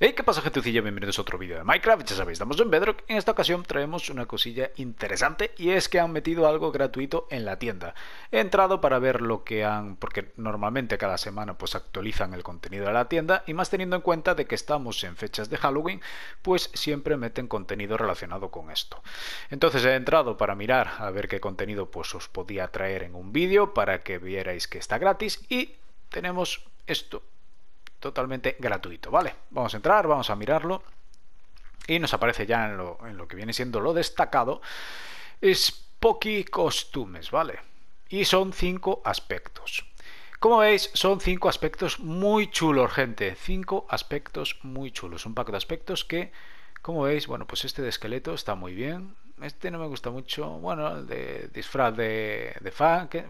Hey, ¿qué pasa gentecilla? Bienvenidos a otro vídeo de Minecraft, ya sabéis, estamos en Bedrock en esta ocasión traemos una cosilla interesante y es que han metido algo gratuito en la tienda. He entrado para ver lo que han, porque normalmente cada semana pues actualizan el contenido de la tienda y más teniendo en cuenta de que estamos en fechas de Halloween, pues siempre meten contenido relacionado con esto. Entonces he entrado para mirar a ver qué contenido pues os podía traer en un vídeo para que vierais que está gratis y tenemos esto totalmente gratuito, ¿vale? Vamos a entrar, vamos a mirarlo y nos aparece ya en lo, que viene siendo lo destacado, es Poki Costumes, ¿vale? Y son cinco aspectos. Como veis, son cinco aspectos muy chulos, gente. Cinco aspectos muy chulos. Un pack de aspectos que, como veis, bueno, pues este de esqueleto está muy bien este no me gusta mucho. Bueno, el de disfraz de,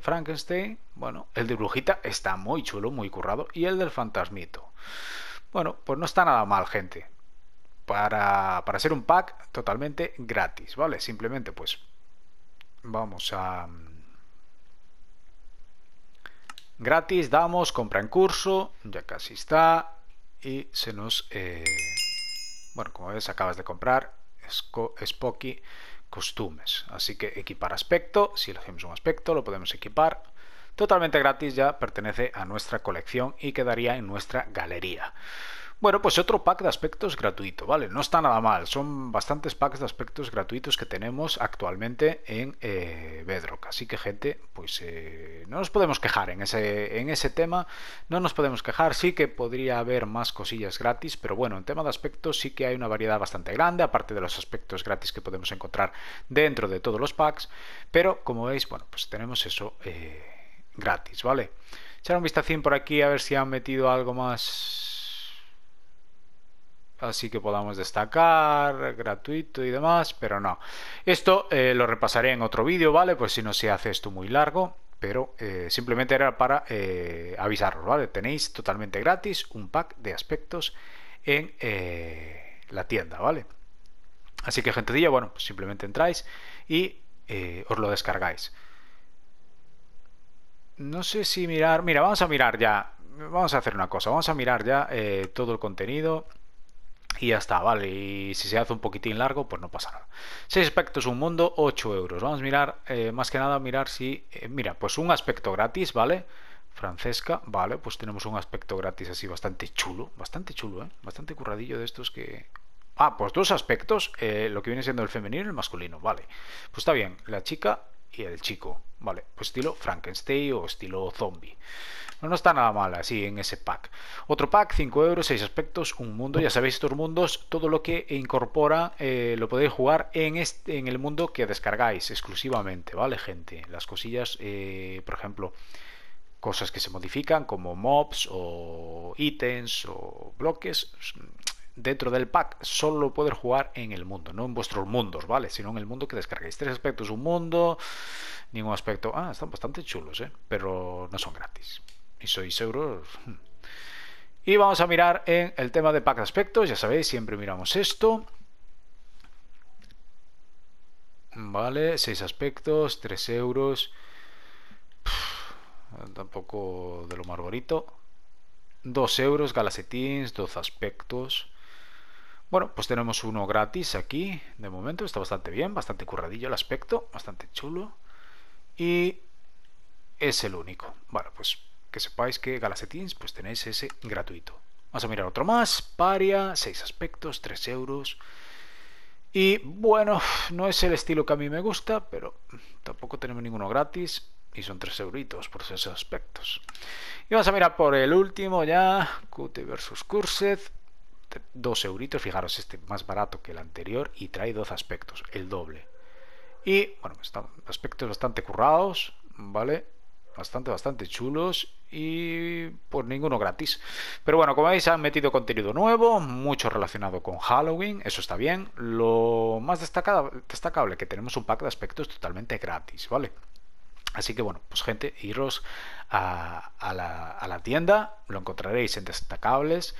Frankenstein. Bueno, el de Brujita está muy chulo, muy currado. Y el del Fantasmito. Bueno, pues no está nada mal, gente. Para, hacer un pack totalmente gratis, ¿vale? Simplemente, pues, vamos a... Mm, gratis, damos, compra en curso, ya casi está. Y se nos... Eh, bueno, como ves, acabas de comprar Spocky costumes. Así que equipar aspecto, si elegimos un aspecto lo podemos equipar. Totalmente gratis ya pertenece a nuestra colección y quedaría en nuestra galería. Bueno, pues otro pack de aspectos gratuito, ¿vale? No está nada mal, son bastantes packs de aspectos gratuitos que tenemos actualmente en eh, Bedrock, así que gente, pues eh, no nos podemos quejar en ese, en ese tema, no nos podemos quejar, sí que podría haber más cosillas gratis, pero bueno, en tema de aspectos sí que hay una variedad bastante grande, aparte de los aspectos gratis que podemos encontrar dentro de todos los packs, pero como veis, bueno, pues tenemos eso eh, gratis, ¿vale? Echar un vistacín por aquí a ver si han metido algo más así que podamos destacar, gratuito y demás, pero no. Esto eh, lo repasaré en otro vídeo, ¿vale? Pues si no se hace esto muy largo, pero eh, simplemente era para eh, avisaros, ¿vale? Tenéis totalmente gratis un pack de aspectos en eh, la tienda, ¿vale? Así que, gente ya bueno, pues simplemente entráis y os lo descargáis. No sé si mirar... Mira, vamos a mirar ya vamos a hacer una cosa, vamos a mirar ya todo el contenido y ya está, vale. Y si se hace un poquitín largo, pues no pasa nada. 6 aspectos, un mundo, 8 euros. Vamos a mirar, eh, más que nada, mirar si... Eh, mira, pues un aspecto gratis, ¿vale? Francesca, vale, pues tenemos un aspecto gratis así bastante chulo, bastante chulo, ¿eh? Bastante curradillo de estos que... Ah, pues dos aspectos, eh, lo que viene siendo el femenino y el masculino, vale. Pues está bien, la chica y el chico. Vale, pues estilo Frankenstein o estilo zombie. No, está nada mal así en ese pack. Otro pack, 5 euros, 6 aspectos, un mundo. Ya sabéis, estos mundos, todo lo que incorpora eh, lo podéis jugar en, este, en el mundo que descargáis exclusivamente, ¿vale, gente? Las cosillas, eh, por ejemplo, cosas que se modifican como mobs o ítems o bloques, dentro del pack solo poder jugar en el mundo, no en vuestros mundos, ¿vale? Sino en el mundo que descarguéis. Tres aspectos, un mundo, ningún aspecto. Ah, están bastante chulos, ¿eh? Pero no son gratis. Y sois euros. Y vamos a mirar en el tema de pack de aspectos. Ya sabéis, siempre miramos esto. Vale, seis aspectos, Tres euros. tampoco de lo más bonito. Dos euros, Galaxy Dos 12 aspectos. Bueno, pues tenemos uno gratis aquí, de momento, está bastante bien, bastante curradillo el aspecto, bastante chulo. Y es el único. Bueno, pues que sepáis que Galacetins... pues tenéis ese gratuito. Vamos a mirar otro más, Paria, 6 aspectos, 3 euros. Y bueno, no es el estilo que a mí me gusta, pero tampoco tenemos ninguno gratis y son 3 euritos por esos aspectos. Y vamos a mirar por el último ya, Qt versus Cursed, 2 euritos, fijaros, este más barato que el anterior y trae dos aspectos, el doble. Y bueno, están aspectos bastante currados, ¿vale? Bastante, bastante chulos y por pues, ninguno gratis. Pero bueno, como veis han metido contenido nuevo, mucho relacionado con Halloween, eso está bien. Lo más destacable, destacable que tenemos un pack de aspectos totalmente gratis, ¿vale? Así que bueno, pues gente, iros a, la, a la tienda, lo encontraréis en destacables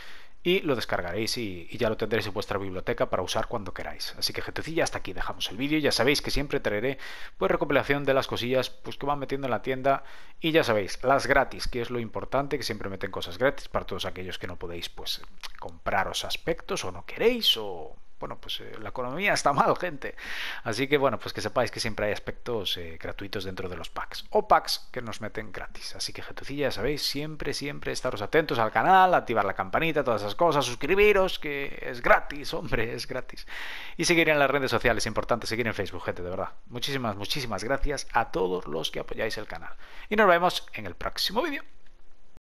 y lo descargaréis y, ya lo tendréis en vuestra biblioteca para usar cuando queráis. Así que gentecilla, hasta aquí dejamos el vídeo. Ya sabéis que siempre traeré pues recopilación de las cosillas pues, que van metiendo en la tienda y ya sabéis, las gratis, que es lo importante, que siempre meten cosas gratis para todos aquellos que no podéis pues compraros aspectos o no queréis o bueno, pues eh, la economía está mal, gente. Así que bueno, pues que sepáis que siempre hay aspectos eh, gratuitos dentro de los packs o packs que nos meten gratis. Así que gentecilla, sabéis, siempre, siempre estaros atentos al canal, activar la campanita, todas esas cosas, suscribiros, que es gratis, hombre, es gratis. Y seguir en las redes sociales, importante seguir en Facebook, gente, de verdad. Muchísimas, muchísimas gracias a todos los que apoyáis el canal. Y nos vemos en el próximo vídeo.